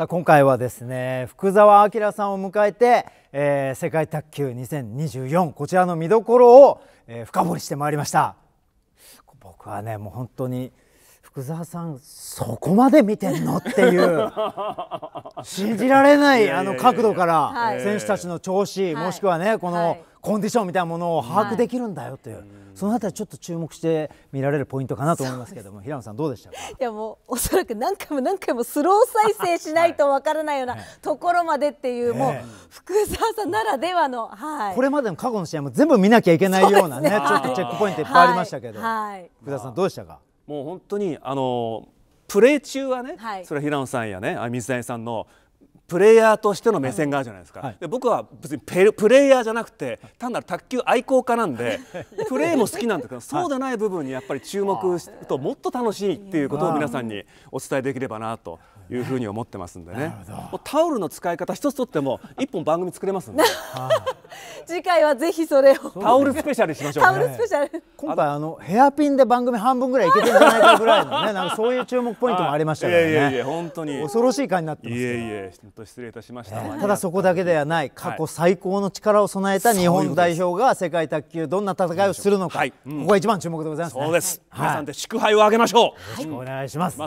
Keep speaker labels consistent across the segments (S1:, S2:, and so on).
S1: さあ今回はですね福澤明さんを迎えて、えー、世界卓球2024こちらの見どころを、えー、深掘りしてまいりました僕はねもう本当に福澤さんそこまで見てんのっていう
S2: 信じられないあの角度から選手たち
S1: の調子、はい、もしくはねこのコンディションみたいなものを把握できるんだよという。はいはいそのあたりちょっと注目して見られるポイントかなと思いますけども平野さんどうでしたい
S2: やもうおそらく何回も何回もスロー再生しないとわからないようなところまでっていう、もう福澤さんならではの、はい、これ
S1: までの過去の試合も全部見なきゃいけないようなねちょっとチェックポイントいっぱいありましたけど、
S2: 福澤さんどうでしたかもう本当にあのプレー中はね、それは平野さんやね水谷さんのプレイヤーとしての目線があるじゃないですか、はい、で僕は別にプレイヤーじゃなくて単なる卓球愛好家なんで プレーも好きなんだけどそうでない部分にやっぱり注目するともっと楽しいっていうことを皆さんにお伝えできればなというふうに思ってますんでねタオルの使い方一つとっても一本番組作れますんで 次回はぜひそれをタオルスペシャルしましょう、タオルスペシャル今回あのヘアピンで番組半分
S1: ぐらいいけてんじゃないかぐらいのねなんかそういう注目ポイントもありましたかねいやいや本当に恐ろしい感になってま
S2: すいえいえ本当失礼いたしました、ただそこだ
S1: けではない過去最高の力を備えた日本代表が世界卓球どんな戦いをするのか、ここが一番注目でございます、そうです、皆さんで祝杯をあげましょ
S2: う、よろしくお願いします、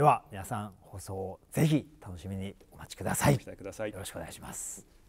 S1: では皆さん放送をぜひ楽しみ
S2: にお待ちください。よろしくお願いします。